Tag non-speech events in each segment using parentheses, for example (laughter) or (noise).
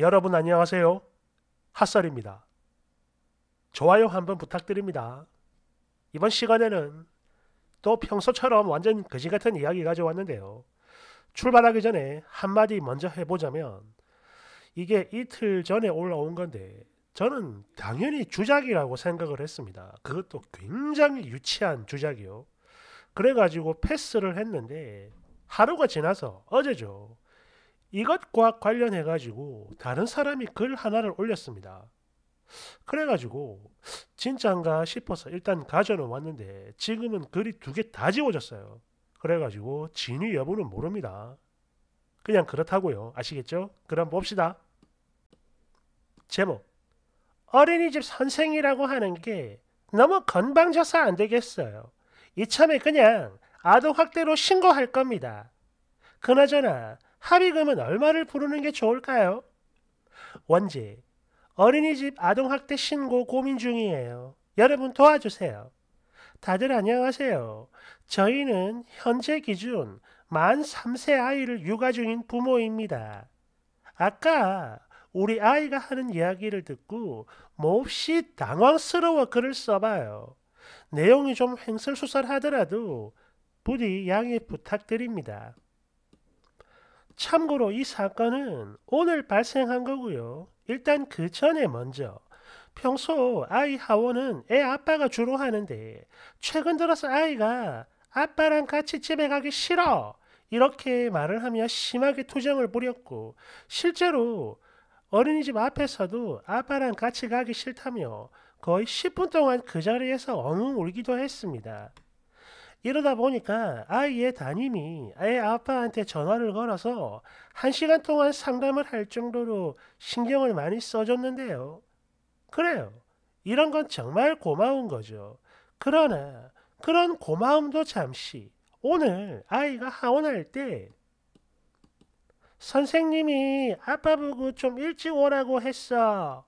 여러분 안녕하세요. 핫설입니다. 좋아요 한번 부탁드립니다. 이번 시간에는 또 평소처럼 완전 거지 같은 이야기 가져왔는데요. 출발하기 전에 한마디 먼저 해보자면 이게 이틀 전에 올라온 건데 저는 당연히 주작이라고 생각을 했습니다. 그것도 굉장히 유치한 주작이요. 그래가지고 패스를 했는데 하루가 지나서 어제죠. 이것과 관련해 가지고 다른 사람이 글 하나를 올렸습니다. 그래 가지고 진짜인가 싶어서 일단 가져놓았는데 지금은 글이 두 개 다 지워졌어요. 그래 가지고 진위 여부는 모릅니다. 그냥 그렇다고요. 아시겠죠? 그럼 봅시다. 제목 어린이집 선생이라고 하는 게 너무 건방져서 안 되겠어요. 이참에 그냥 아동 학대로 신고할 겁니다. 그나저나 합의금은 얼마를 부르는 게 좋을까요? 원지, 어린이집 아동학대 신고 고민 중이에요. 여러분 도와주세요. 다들 안녕하세요. 저희는 현재 기준 만 3세 아이를 육아 중인 부모입니다. 아까 우리 아이가 하는 이야기를 듣고 몹시 당황스러워 글을 써봐요. 내용이 좀 횡설수설하더라도 부디 양해 부탁드립니다. 참고로 이 사건은 오늘 발생한 거고요. 일단 그 전에 먼저 평소 아이 하원은 애 아빠가 주로 하는데 최근 들어서 아이가 아빠랑 같이 집에 가기 싫어 이렇게 말을 하며 심하게 투정을 부렸고 실제로 어린이집 앞에서도 아빠랑 같이 가기 싫다며 거의 10분 동안 그 자리에서 엉엉 울기도 했습니다. 이러다 보니까 아이의 담임이 아이 아빠한테 전화를 걸어서 한 시간 동안 상담을 할 정도로 신경을 많이 써줬는데요. 그래요. 이런 건 정말 고마운 거죠. 그러나 그런 고마움도 잠시 오늘 아이가 하원할 때 선생님이 아빠 보고 좀 일찍 오라고 했어.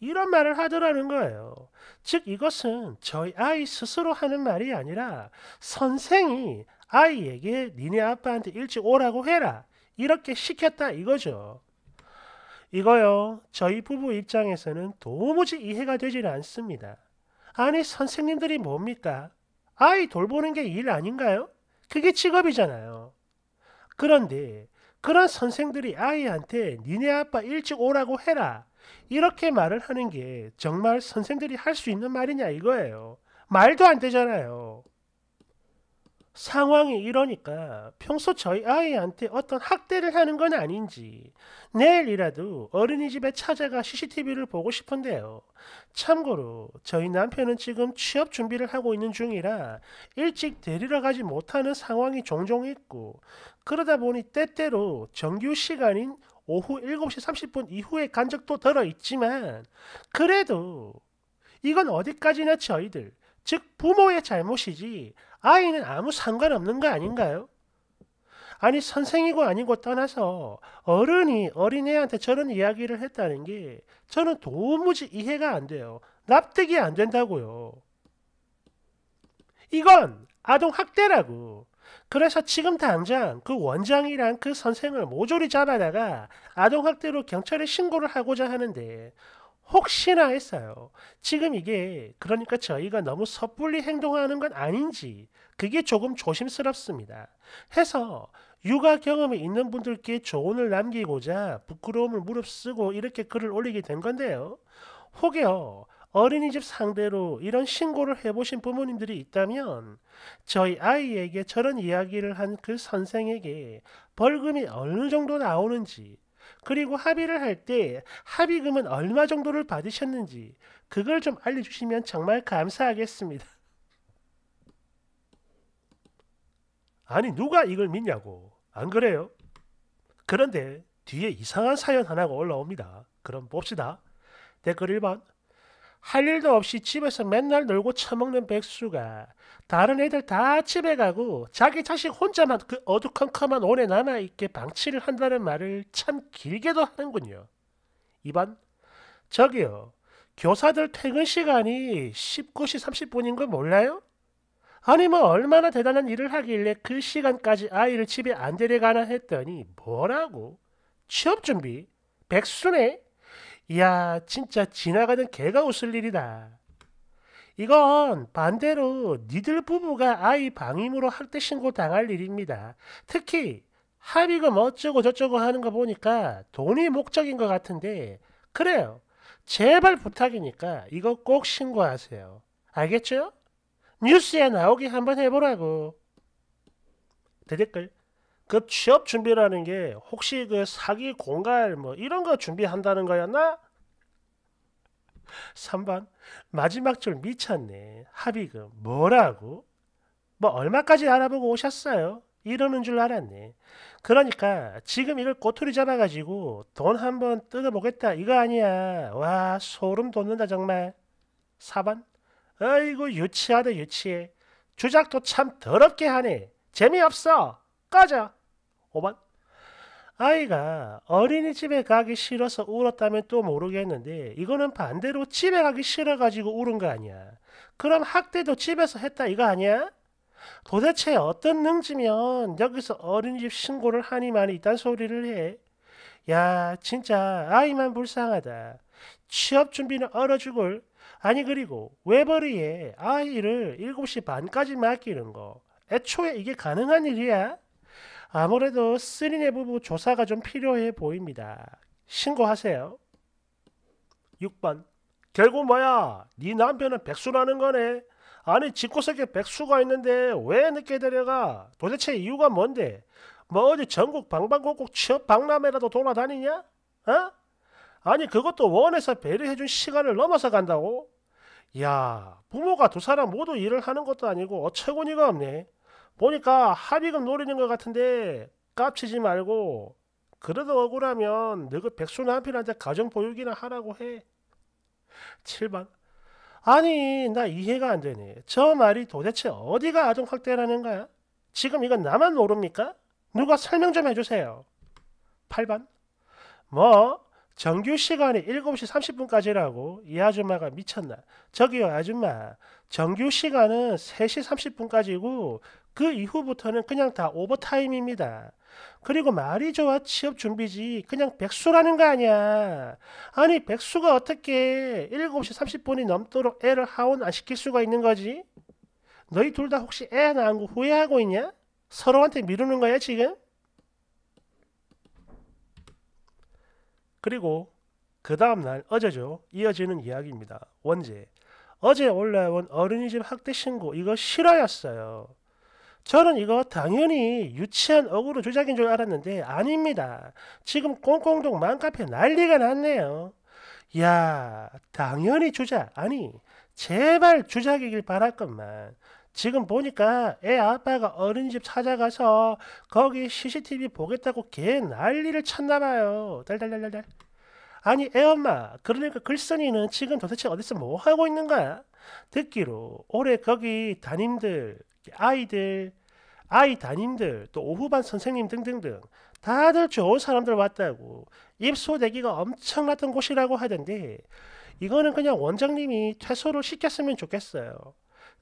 이런 말을 하더라는 거예요. 즉 이것은 저희 아이 스스로 하는 말이 아니라 선생이 아이에게 니네 아빠한테 일찍 오라고 해라. 이렇게 시켰다 이거죠. 이거요. 저희 부부 입장에서는 도무지 이해가 되질 않습니다. 아니 선생님들이 뭡니까? 아이 돌보는 게 일 아닌가요? 그게 직업이잖아요. 그런데 그런 선생들이 아이한테 니네 아빠 일찍 오라고 해라 이렇게 말을 하는 게 정말 선생들이 할 수 있는 말이냐 이거예요. 말도 안 되잖아요. 상황이 이러니까 평소 저희 아이한테 어떤 학대를 하는 건 아닌지 내일이라도 어린이집에 찾아가 CCTV를 보고 싶은데요. 참고로 저희 남편은 지금 취업 준비를 하고 있는 중이라 일찍 데리러 가지 못하는 상황이 종종 있고 그러다 보니 때때로 정규 시간인 오후 7시 30분 이후에 간적도 들어 있지만 그래도 이건 어디까지나 저희들 즉 부모의 잘못이지 아이는 아무 상관없는 거 아닌가요? 아니 선생이고 아니고 떠나서 어른이 어린애한테 저런 이야기를 했다는 게 저는 도무지 이해가 안 돼요. 납득이 안 된다고요. 이건 아동학대라고. 그래서 지금 당장 그 원장이랑 그 선생을 모조리 잡아다가 아동학대로 경찰에 신고를 하고자 하는데 혹시나 했어요. 지금 이게 그러니까 저희가 너무 섣불리 행동하는 건 아닌지 그게 조금 조심스럽습니다. 해서 육아 경험이 있는 분들께 조언을 남기고자 부끄러움을 무릅쓰고 이렇게 글을 올리게 된 건데요. 혹여 어린이집 상대로 이런 신고를 해보신 부모님들이 있다면 저희 아이에게 저런 이야기를 한 그 선생에게 벌금이 어느 정도 나오는지 그리고 합의를 할 때 합의금은 얼마 정도를 받으셨는지 그걸 좀 알려주시면 정말 감사하겠습니다. (laughs) 아니 누가 이걸 믿냐고 안 그래요? 그런데 뒤에 이상한 사연 하나가 올라옵니다. 그럼 봅시다. 댓글 1번 할 일도 없이 집에서 맨날 놀고 처먹는 백수가 다른 애들 다 집에 가고 자기 자식 혼자만 그 어두컴컴한 오래 남아있게 방치를 한다는 말을 참 길게도 하는군요. 2번 저기요. 교사들 퇴근 시간이 19시 30분인 걸 몰라요? 아니 뭐 얼마나 대단한 일을 하길래 그 시간까지 아이를 집에 안 데려가나 했더니 뭐라고? 취업 준비? 백수네? 이야 진짜 지나가는 개가 웃을 일이다. 이건 반대로 니들 부부가 아이 방임으로 할 때 신고 당할 일입니다. 특히 합의금 어쩌고 저쩌고 하는 거 보니까 돈이 목적인 것 같은데 그래요. 제발 부탁이니까 이거 꼭 신고하세요. 알겠죠? 뉴스에 나오게 한번 해보라고. 대댓글 그 취업 준비라는 게 혹시 그 사기 공갈 뭐 이런 거 준비한다는 거였나? 3번 마지막 줄 미쳤네. 합의금 뭐라고? 뭐 얼마까지 알아보고 오셨어요? 이러는 줄 알았네. 그러니까 지금 이걸 꼬투리 잡아가지고 돈 한번 뜯어보겠다 이거 아니야. 와 소름 돋는다 정말. 4번 아이고 유치하다 유치해. 주작도 참 더럽게 하네. 재미없어. 꺼져. 5번 아이가 어린이집에 가기 싫어서 울었다면 또 모르겠는데 이거는 반대로 집에 가기 싫어가지고 울은 거 아니야. 그럼 학대도 집에서 했다 이거 아니야? 도대체 어떤 능지면 여기서 어린이집 신고를 하니만 이딴 소리를 해? 야 진짜 아이만 불쌍하다. 취업 준비는 얼어 죽을. 아니 그리고 외벌이에 아이를 7시 반까지 맡기는 거. 애초에 이게 가능한 일이야? 아무래도 쓰리네 부부 조사가 좀 필요해 보입니다. 신고하세요. 6번 결국 뭐야? 네 남편은 백수라는 거네. 아니 집구석에 백수가 있는데 왜 늦게 데려가? 도대체 이유가 뭔데? 뭐 어디 전국 방방곡곡 취업 박람회라도 돌아다니냐? 어? 아니 그것도 원에서 배려해준 시간을 넘어서 간다고? 야 부모가 두 사람 모두 일을 하는 것도 아니고 어처구니가 없네. 보니까 합의금 노리는 것 같은데 깝치지 말고 그래도 억울하면 너그 백수나 한 필한테 가정보육이나 하라고 해. 7번 아니 나 이해가 안 되니 저 말이 도대체 어디가 아동학대라는 거야? 지금 이건 나만 모릅니까? 누가 설명 좀 해주세요. 8번 뭐 정규 시간이 7시 30분까지라고 이 아줌마가 미쳤나 저기요 아줌마 정규 시간은 3시 30분까지고 그 이후부터는 그냥 다 오버타임입니다. 그리고 말이 좋아 취업 준비지 그냥 백수라는 거 아니야. 아니 백수가 어떻게 7시 30분이 넘도록 애를 하원 안 시킬 수가 있는 거지? 너희 둘 다 혹시 애 낳은 거 후회하고 있냐? 서로한테 미루는 거야 지금? 그리고 그 다음날 어제죠. 이어지는 이야기입니다. 원제. 어제 올라온 어린이집 학대 신고 이거 실화였어요. 저는 이거 당연히 유치한 억울로 조작인 줄 알았는데 아닙니다. 지금 꽁꽁동 맘카페 난리가 났네요. 야 당연히 주작 아니 제발 주작이길 바랄것만 지금 보니까 애 아빠가 어린이집 찾아가서 거기 CCTV 보겠다고 개 난리를 쳤나봐요 달달달달달 아니 애 엄마 그러니까 글쓴이는 지금 도대체 어디서 뭐하고 있는 거야? 듣기로 올해 거기 담임들 아이들, 아이 담임들, 또 오후반 선생님 등등등 다들 좋은 사람들 왔다고 입소 대기가 엄청났던 곳이라고 하던데 이거는 그냥 원장님이 퇴소를 시켰으면 좋겠어요.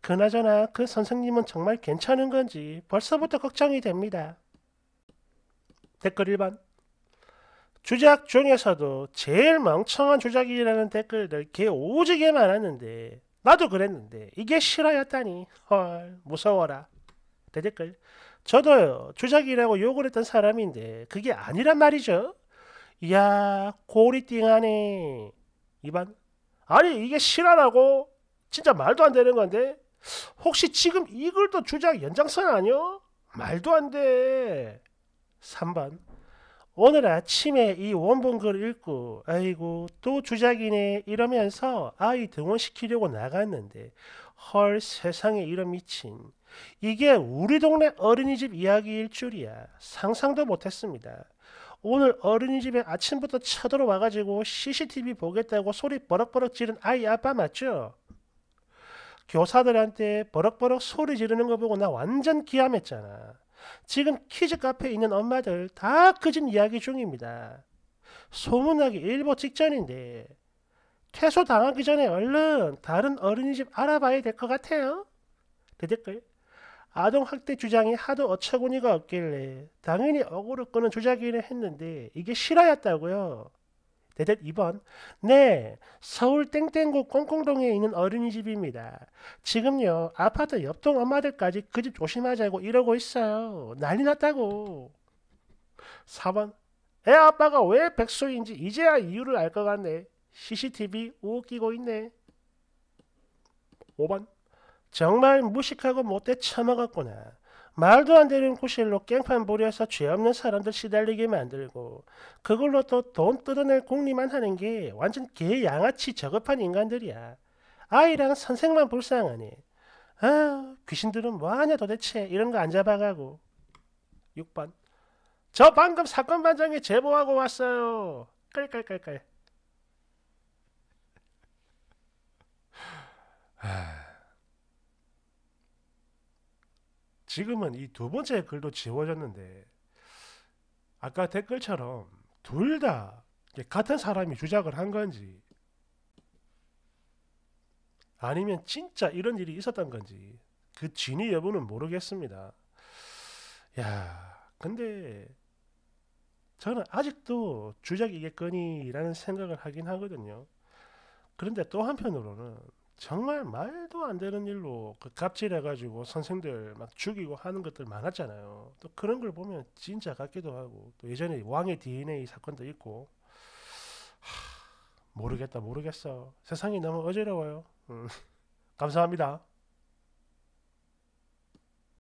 그나저나 그 선생님은 정말 괜찮은 건지 벌써부터 걱정이 됩니다. 댓글 1번 주작 중에서도 제일 멍청한 주작이라는 댓글들 개 오지게 많았는데 나도 그랬는데 이게 실화였다니 헐 무서워라 대댓글 저도 주작이라고 욕을 했던 사람인데 그게 아니란 말이죠 이야 고리띵하네 이반 아니 이게 실화라고 진짜 말도 안 되는 건데 혹시 지금 이 글도 주작 연장선 아니요? 말도 안 돼. 3번 오늘 아침에 이 원본글 읽고 아이고 또 주작이네 이러면서 아이 등원시키려고 나갔는데 헐 세상에 이런 미친 이게 우리 동네 어린이집 이야기일 줄이야 상상도 못했습니다. 오늘 어린이집에 아침부터 쳐들어와가지고 CCTV 보겠다고 소리 버럭버럭 지른 아이 아빠 맞죠? 교사들한테 버럭버럭 소리 지르는 거 보고 나 완전 기함했잖아. 지금 키즈 카페에 있는 엄마들 다그진 이야기 중입니다. 소문나기 일보 직전인데 퇴소 당하기 전에 얼른 다른 어린이집 알아봐야 될 것 같아요. 대댓글 아동학대 주장이 하도 어처구니가 없길래 당연히 억울을 끄는 주작이긴 했는데 이게 실화였다고요. 대답 2번 네 서울 땡땡구 꽁꽁동에 있는 어린이집입니다. 지금요 아파트 옆동 엄마들까지 그 집 조심하자고 이러고 있어요. 난리 났다고. 4번 애 아빠가 왜 백수인지 이제야 이유를 알 것 같네. CCTV 우기고 있네. 5번 정말 무식하고 못돼 처먹었구나. 말도 안 되는 구실로 깽판 부려서 죄 없는 사람들 시달리게 만들고 그걸로 또 돈 뜯어낼 공리만 하는 게 완전 개 양아치 저급한 인간들이야. 아이랑 선생만 불쌍하니. 아 귀신들은 뭐하냐 도대체 이런 거 안 잡아가고. 6번 저 방금 사건 반장에 제보하고 왔어요. 깔깔깔깔. 아. 지금은 이 두 번째 글도 지워졌는데 아까 댓글처럼 둘 다 같은 사람이 주작을 한 건지 아니면 진짜 이런 일이 있었던 건지 그 진위 여부는 모르겠습니다. 야, 근데 저는 아직도 주작이겠거니라는 생각을 하긴 하거든요. 그런데 또 한편으로는 정말 말도 안 되는 일로 그 갑질해가지고 선생들 막 죽이고 하는 것들 많았잖아요. 또 그런 걸 보면 진짜 같기도 하고 또 예전에 왕의 DNA 사건도 있고 하, 모르겠다 모르겠어 세상이 너무 어지러워요. 음, (laughs) 감사합니다.